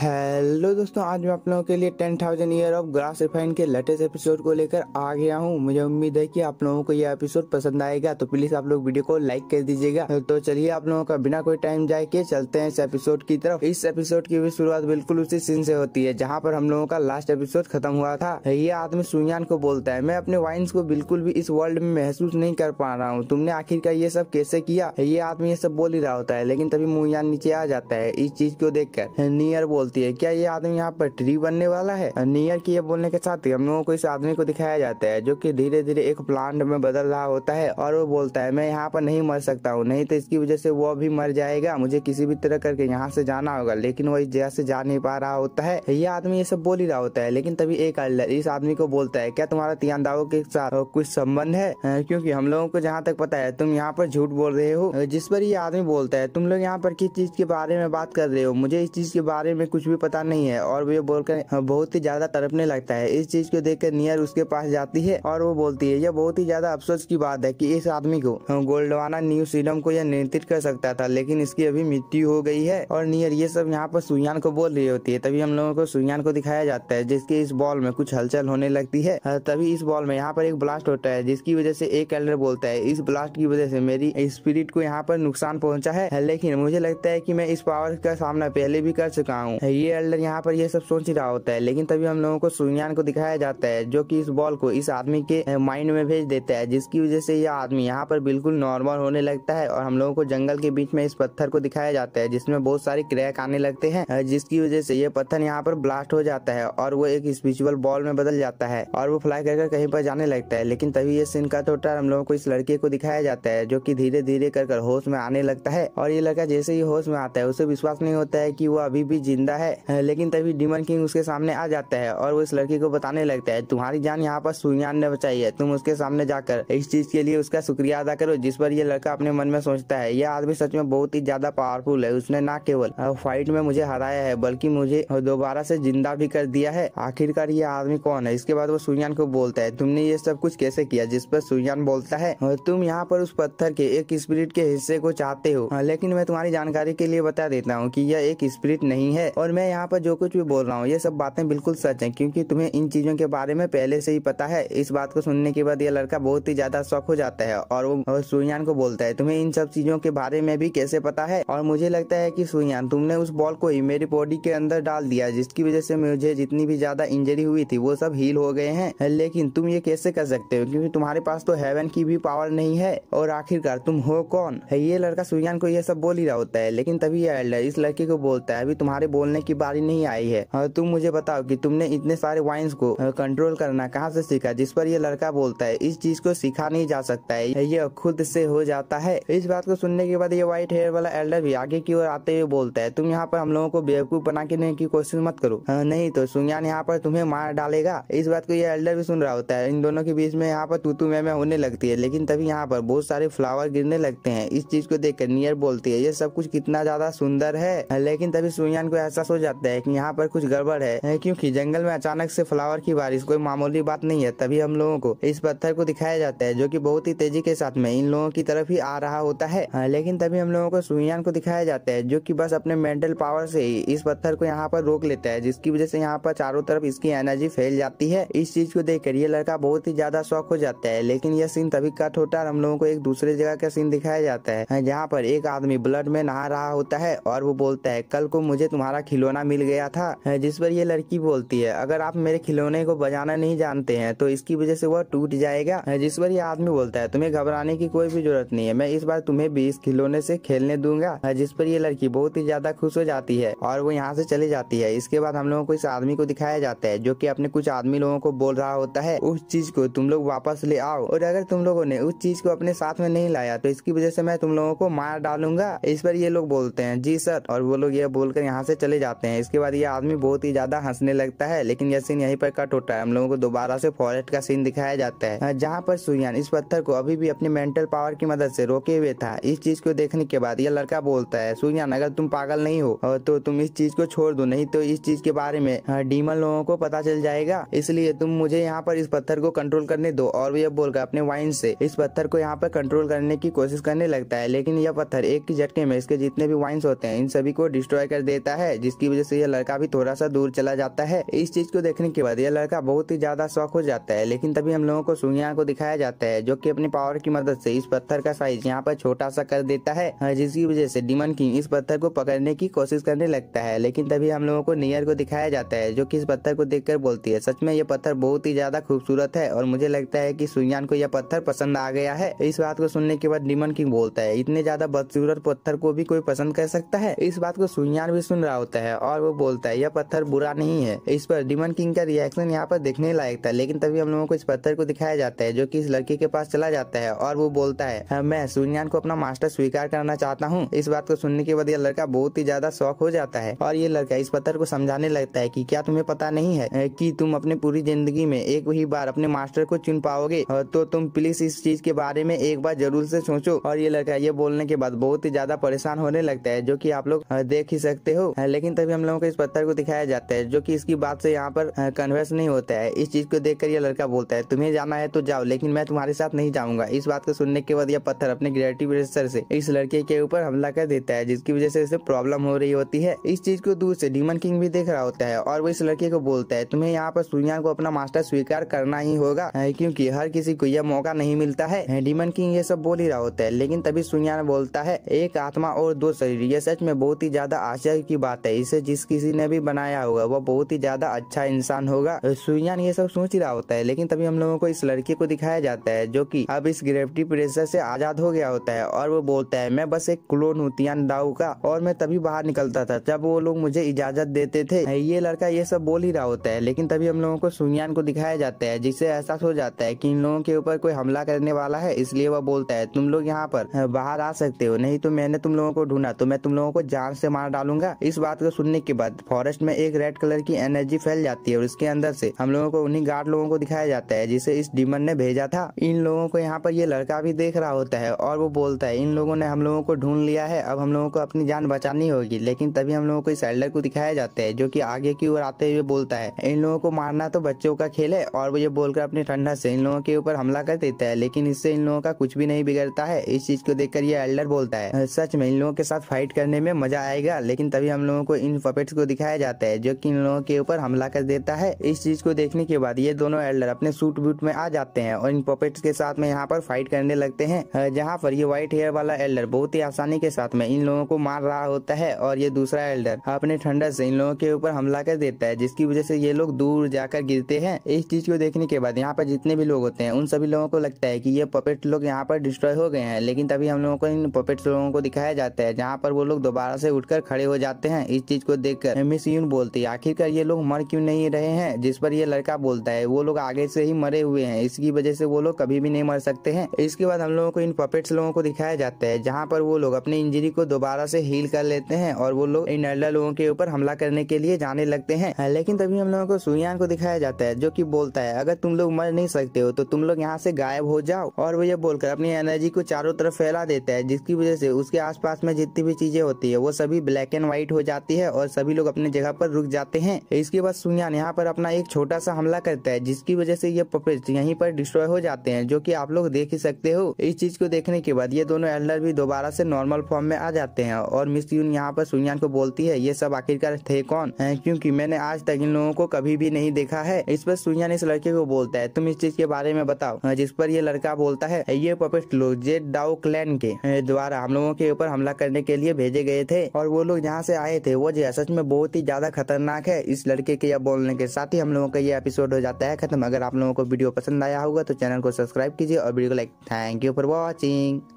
hello दोस्तों आज मैं आप लोगों के लिए ten thousand year of grass refine के लेटेस्ट एपिसोड को लेकर आ गया हूँ मुझे उम्मीद है कि आप लोगों को यह एपिसोड पसंद आएगा तो प्लीज आप लोग वीडियो को लाइक कर दीजिएगा तो चलिए आप लोगों का बिना कोई टाइम जाए के चलते हैं इस एपिसोड की तरफ इस एपिसोड की भी शुरुआत बिल्कुल उसी सीन से होती है जहाँ पर हम लोगों का लास्ट एपिसोड खत्म हुआ था ये आदमी सुयान को बोलता है मैं अपने वाइन्स को बिल्कुल भी इस वर्ल्ड में महसूस नहीं कर पा रहा हूँ तुमने आखिरकार ये सब कैसे किया ये आदमी ये सब बोल ही रहा होता है लेकिन तभी मुयान नीचे आ जाता है इस चीज को कर नियर बोल बोलती है क्या ये आदमी यहाँ पर ट्री बनने वाला है नियर की ये बोलने के साथ हम लोगों को इस आदमी को दिखाया जाता है जो की धीरे धीरे एक प्लांट में बदल रहा होता है और वो बोलता है मैं यहाँ पर नहीं मर सकता हूँ नहीं तो इसकी वजह से वो भी मर जाएगा मुझे किसी भी तरह करके यहाँ से जाना होगा लेकिन वो इस जगह से जा नहीं पा रहा होता है ये आदमी ये सब बोल ही रहा होता है लेकिन तभी एक अल्लर इस आदमी को बोलता है क्या तुम्हारा तियांदाओ के साथ कुछ संबंध है क्योंकि हम लोगों को जहाँ तक पता है तुम यहाँ पर झूठ बोल रहे हो जिस पर ये आदमी बोलता है तुम लोग यहाँ पर किस चीज के बारे में बात कर रहे हो मुझे इस चीज के बारे में कुछ भी पता नहीं है और वो बोलकर हाँ, बहुत ही ज्यादा तड़पने लगता है इस चीज को देख नियर उसके पास जाती है और वो बोलती है यह बहुत ही ज्यादा अफसोस की बात है की इस आदमी को हाँ, गोल्डवाना न्यू सीडम को यह नियंत्रित कर सकता था लेकिन इसकी अभी मृत्यु हो गई है और नियर ये सब यहाँ पर सुयान को बोल रही होती है तभी हम लोगों को सुयान को दिखाया जाता है जिसके इस बॉल में कुछ हलचल होने लगती है हाँ, तभी इस बॉल में यहाँ पर एक ब्लास्ट होता है जिसकी वजह से एक एल्डर बोलता है इस ब्लास्ट की वजह से मेरी स्पिरिट को यहाँ पर नुकसान पहुंचा है लेकिन मुझे लगता है कि मैं इस पावर का सामना पहले भी कर चुका हूँ ये एल्डर यहाँ पर ये सब सोच रहा होता है लेकिन तभी हम लोगों को सुनियान को दिखाया जाता है जो कि इस बॉल को इस आदमी के माइंड में भेज देता है जिसकी वजह से यह आदमी यहाँ पर बिल्कुल नॉर्मल होने लगता है और हम लोगों को जंगल के बीच में इस पत्थर को दिखाया जाता है जिसमें बहुत सारे क्रैक आने लगते हैं जिसकी वजह से यह पत्थर यहाँ पर ब्लास्ट हो जाता है और वो एक स्पिरिचुअल बॉल में बदल जाता है और वो फ्लाई कर कहीं पर जाने लगता है लेकिन तभी ये सीन का होता हम लोगों को इस लड़के को दिखाया जाता है जो की धीरे धीरे कर होश में आने लगता है और ये लड़का जैसे ही होश में आता है उसे विश्वास नहीं होता है की वो अभी भी जिंदा होता है हाँ, लेकिन तभी डिमन किंग उसके सामने आ जाता है और वो इस लड़की को बताने लगता है तुम्हारी जान यहाँ पर सुरियान ने बचाई है तुम उसके सामने जाकर इस चीज के लिए उसका शुक्रिया अदा करो जिस पर यह लड़का अपने मन में सोचता है यह आदमी सच में बहुत ही ज्यादा पावरफुल है उसने न केवल फाइट में मुझे हराया है बल्कि मुझे दोबारा से जिंदा भी कर दिया है आखिरकार ये आदमी कौन है इसके बाद वो सुरियान को बोलता है तुमने ये सब कुछ कैसे किया जिस पर सुरियान बोलता है तुम यहाँ पर उस पत्थर के एक स्प्रिट के हिस्से को चाहते हो हाँ, लेकिन मैं तुम्हारी जानकारी के लिए बता देता हूँ की यह एक स्प्रिट नहीं है और और मैं यहाँ पर जो कुछ भी बोल रहा हूँ ये सब बातें बिल्कुल सच हैं क्योंकि तुम्हें इन चीज़ों के बारे में पहले से ही पता है इस बात को सुनने के बाद यह लड़का बहुत ही ज़्यादा शौक हो जाता है और वो सुरयान को बोलता है तुम्हें इन सब चीज़ों के बारे में भी कैसे पता है और मुझे लगता है कि सुरयान तुमने उस बॉल को ही मेरी बॉडी के अंदर डाल दिया जिसकी वजह से मुझे जितनी भी ज़्यादा इंजरी हुई थी वो सब हील हो गए हैं लेकिन तुम ये कैसे कर सकते हो क्योंकि तुम्हारे पास तो हेवन की भी पावर नहीं है और आखिरकार तुम हो कौन है ये लड़का सुरयान को यह सब बोल ही रहा होता है लेकिन तभी यह इस लड़के को बोलता है अभी तुम्हारे बोलने करने की बारी नहीं आई है तुम मुझे बताओ कि तुमने इतने सारे वाइन्स को कंट्रोल करना कहाँ से सीखा जिस पर ये लड़का बोलता है इस चीज को सीखा नहीं जा सकता है ये खुद से हो जाता है इस बात को सुनने के बाद ये व्हाइट हेयर वाला एल्डर भी आगे की ओर आते हुए बोलता है तुम यहाँ पर हम लोगों को बेवकूफ बना के की कोशिश मत करो नहीं तो सुनयान यहाँ पर तुम्हें मार डालेगा इस बात को ये एल्डर भी सुन रहा होता है इन दोनों के बीच में यहाँ पर तू मैं होने लगती है लेकिन तभी यहाँ पर बहुत सारे फ्लावर गिरने लगते हैं इस चीज को देखकर नियर बोलती है ये सब कुछ कितना ज्यादा सुंदर है लेकिन तभी सुनयान को ऐसा एहसास हो जाता है कि यहाँ पर कुछ गड़बड़ है क्योंकि जंगल में अचानक से फ्लावर की बारिश कोई मामूली बात नहीं है तभी हम लोगों को इस पत्थर को दिखाया जाता है जो की बहुत ही तेजी के साथ में इन लोगों की तरफ ही आ रहा होता है हाँ, लेकिन तभी हम लोगों को सुइयान को दिखाया जाता है जो की बस अपने मेंटल पावर से ही इस पत्थर को यहाँ पर रोक लेता है जिसकी वजह से यहाँ पर चारों तरफ इसकी एनर्जी फैल जाती है इस चीज को देखकर ये लड़का बहुत ही ज्यादा शौक हो जाता है लेकिन यह सीन तभी कट होता है हम लोगों को एक दूसरे जगह का सीन दिखाया जाता है हाँ, जहाँ पर एक आदमी ब्लड में नहा रहा होता है और वो बोलता है कल को मुझे तुम्हारा खिलौना मिल गया था जिस पर यह लड़की बोलती है अगर आप मेरे खिलौने को बजाना नहीं जानते हैं तो इसकी वजह से वह टूट जाएगा जिस पर यह आदमी बोलता है तुम्हें घबराने की कोई भी जरूरत नहीं है मैं इस बार तुम्हें भी इस खिलौने से खेलने दूंगा जिस पर यह लड़की बहुत ही ज्यादा खुश हो जाती है और वो यहाँ से चली जाती है इसके बाद हम लोगों को इस आदमी को दिखाया जाता है जो की अपने कुछ आदमी लोगों को बोल रहा होता है उस चीज को तुम लोग वापस ले आओ और अगर तुम लोगों ने उस चीज को अपने साथ में नहीं लाया तो इसकी वजह से मैं तुम लोगों को मार डालूंगा इस पर ये लोग बोलते हैं जी सर और वो लोग ये बोलकर यहाँ से चले जाते जाते हैं इसके बाद ये आदमी बहुत ही ज्यादा हंसने लगता है लेकिन यह सीन यहीं पर कट होता है हम लोगों को दोबारा से फॉरेस्ट का सीन दिखाया जाता है जहाँ पर सुरियान इस पत्थर को अभी भी अपने मेंटल पावर की मदद से रोके हुए था इस चीज को देखने के बाद यह लड़का बोलता है सुरियान अगर तुम पागल नहीं हो तो तुम इस चीज को छोड़ दो नहीं तो इस चीज के बारे में डीमन लोगों को पता चल जाएगा इसलिए तुम मुझे यहाँ पर इस पत्थर को कंट्रोल करने दो और यह बोलकर अपने वाइन से इस पत्थर को यहाँ पर कंट्रोल करने की कोशिश करने लगता है लेकिन यह पत्थर एक ही झटके में इसके जितने भी वाइन्स होते हैं इन सभी को डिस्ट्रॉय कर देता है जिसकी वजह से यह लड़का भी थोड़ा सा दूर चला जाता है इस चीज को देखने के बाद यह लड़का बहुत ही ज्यादा शौक हो जाता है लेकिन तभी हम लोगों को सुइया को दिखाया जाता है जो की अपनी पावर की मदद से इस पत्थर का साइज यहाँ पर छोटा सा कर देता है हाँ, जिसकी वजह से डिमन किंग इस पत्थर को पकड़ने की कोशिश करने लगता है लेकिन तभी हम लोगों को नियर को दिखाया जाता है जो की इस पत्थर को देखकर बोलती है सच में यह पत्थर बहुत ही ज्यादा खूबसूरत है और मुझे लगता है की सुइयान को यह पत्थर पसंद आ गया है इस बात को सुनने के बाद डिमन किंग बोलता है इतने ज्यादा बदसूरत पत्थर को भी कोई पसंद कर सकता है इस बात को सुइयान भी सुन रहा होता है होता है और वो बोलता है यह पत्थर बुरा नहीं है इस पर डिमन किंग का रिएक्शन यहाँ पर देखने लायक था लेकिन तभी हम लोगों को इस पत्थर को दिखाया जाता है जो की इस लड़की के पास चला जाता है और वो बोलता है हाँ, मैं सुनियान को अपना मास्टर स्वीकार करना चाहता हूँ इस बात को सुनने के बाद यह लड़का बहुत ही ज्यादा शौक हो जाता है और ये लड़का इस पत्थर को समझाने लगता है की क्या तुम्हें पता नहीं है की तुम अपने पूरी जिंदगी में एक ही बार अपने मास्टर को चुन पाओगे तो तुम प्लीज इस चीज के बारे में एक बार जरूर से सोचो और ये लड़का ये बोलने के बाद बहुत ही ज्यादा परेशान होने लगता है जो की आप लोग देख ही सकते हो लेकिन लेकिन तभी हम लोगों को इस पत्थर को दिखाया जाता है जो कि इसकी बात से यहाँ पर कन्वर्स नहीं होता है इस चीज को देखकर यह लड़का बोलता है तुम्हें जाना है तो जाओ लेकिन मैं तुम्हारे साथ नहीं जाऊंगा इस बात को सुनने के बाद यह पत्थर अपने ग्रेटिव से इस लड़के के ऊपर हमला कर देता है जिसकी वजह से इसे प्रॉब्लम हो रही होती है इस चीज को दूर से डीमन किंग भी देख रहा होता है और वो इस लड़के को बोलता है तुम्हें यहाँ पर सुनिया को अपना मास्टर स्वीकार करना ही होगा क्योंकि हर किसी को यह मौका नहीं मिलता है डीमन किंग ये सब बोल ही रहा होता है लेकिन तभी सुनिया बोलता है एक आत्मा और दो शरीर यह सच में बहुत ही ज्यादा आश्चर्य की बात है इसे जिस किसी ने भी बनाया होगा वह बहुत ही ज्यादा अच्छा इंसान होगा सुईयान ये सब सोच ही रहा होता है लेकिन तभी हम लोगों को इस लड़की को दिखाया जाता है जो की अब इस ग्रेविटी प्रेशर से आजाद हो गया होता है और वो बोलता है मैं बस एक क्लोन हूँ तियान दाऊ का और मैं तभी बाहर निकलता था जब वो लोग मुझे इजाजत देते थे ये लड़का ये सब बोल ही रहा होता है लेकिन तभी हम लोगों को सुइयान को दिखाया जाता है जिससे एहसास हो जाता है की इन लोगों के ऊपर कोई हमला करने वाला है इसलिए वह बोलता है तुम लोग यहाँ पर बाहर आ सकते हो नहीं तो मैंने तुम लोगों को ढूंढा तो मैं तुम लोगों को जान से मार डालूंगा इस बात को सुनने के बाद फॉरेस्ट में एक रेड कलर की एनर्जी फैल जाती है और इसके अंदर से हम लोगों को उन्हीं गार्ड लोगों को दिखाया जाता है जिसे इस डिमन ने भेजा था इन लोगों को यहाँ पर ये लड़का भी देख रहा होता है और वो बोलता है इन लोगों ने हम लोगों को ढूंढ लिया है अब हम लोगों को अपनी जान बचानी होगी लेकिन तभी हम लोगों को इस एल्डर को दिखाया जाता है जो की आगे की ओर आते हुए बोलता है इन लोगों को मारना तो बच्चों का खेल है और वो ये बोलकर अपने ठंडा से इन लोगों के ऊपर हमला कर देता है लेकिन इससे इन लोगों का कुछ भी नहीं बिगड़ता है इस चीज को देखकर ये एल्डर बोलता है सच में इन लोगों के साथ फाइट करने में मजा आएगा लेकिन तभी हम लोगों को इन पपेट्स को दिखाया जाता है जो कि इन लोगों के ऊपर हमला कर देता है इस चीज को देखने के बाद ये दोनों एल्डर अपने सूट बूट में आ जाते हैं और इन पपेट्स के साथ में यहाँ पर फाइट करने लगते हैं जहाँ पर ये व्हाइट हेयर वाला एल्डर बहुत ही आसानी के साथ में इन लोगों को मार रहा होता है और ये दूसरा एल्डर अपने ठंडर से इन लोगों के ऊपर हमला कर देता है जिसकी वजह से ये लोग दूर जाकर गिरते हैं इस चीज को देखने के बाद यहाँ पर जितने भी लोग होते हैं उन सभी लोगों को लगता है की ये पपेट लोग यहाँ पर डिस्ट्रॉय हो गए हैं लेकिन तभी हम लोगों को इन पपेट लोगों को दिखाया जाता है जहाँ पर वो लोग दोबारा से उठकर खड़े हो जाते हैं इस चीज को देखकर मिस यून बोलती है आखिरकार ये लोग मर क्यों नहीं रहे हैं जिस पर ये लड़का बोलता है वो लोग आगे से ही मरे हुए हैं इसकी वजह से वो लोग कभी भी नहीं मर सकते हैं इसके बाद हम लोगों को इन पपेट्स लोगों को दिखाया जाता है जहाँ पर वो लोग अपने इंजरी को दोबारा से हील कर लेते हैं और वो लोग इन अल्डा लोगों के ऊपर हमला करने के लिए जाने लगते हैं हाँ, लेकिन तभी हम लोगों को सुयान को दिखाया जाता है जो की बोलता है अगर तुम लोग मर नहीं सकते हो तो तुम लोग यहाँ से गायब हो जाओ और वो ये बोलकर अपनी एनर्जी को चारों तरफ फैला देता है जिसकी वजह से उसके आस में जितनी भी चीजें होती है वो सभी ब्लैक एंड व्हाइट हो जाती है जाती है और सभी लोग अपने जगह पर रुक जाते हैं इसके बाद सुनियान यहाँ पर अपना एक छोटा सा हमला करता है जिसकी वजह से ये पपेट यहीं पर डिस्ट्रॉय हो जाते हैं जो कि आप लोग देख ही सकते हो इस चीज को देखने के बाद ये दोनों एल्डर भी दोबारा से नॉर्मल फॉर्म में आ जाते हैं और मिस यून यहाँ पर सुनियान को बोलती है ये सब आखिरकार थे कौन क्यूँकी मैंने आज तक इन लोगों को कभी भी नहीं देखा है इस पर सुनियान इस लड़के को बोलता है तुम इस चीज के बारे में बताओ हाँ, जिस पर ये लड़का बोलता है ये पपेट लोग जेट डाउ क्लैन के द्वारा हम लोगों के ऊपर हमला करने के लिए भेजे गए थे और वो लोग यहाँ से आए थे वजह है सच में बहुत ही ज़्यादा खतरनाक है इस लड़के के यह बोलने के साथ ही हम लोगों का ये एपिसोड हो जाता है खत्म अगर आप लोगों को वीडियो पसंद आया होगा तो चैनल को सब्सक्राइब कीजिए और वीडियो को like thank you for watching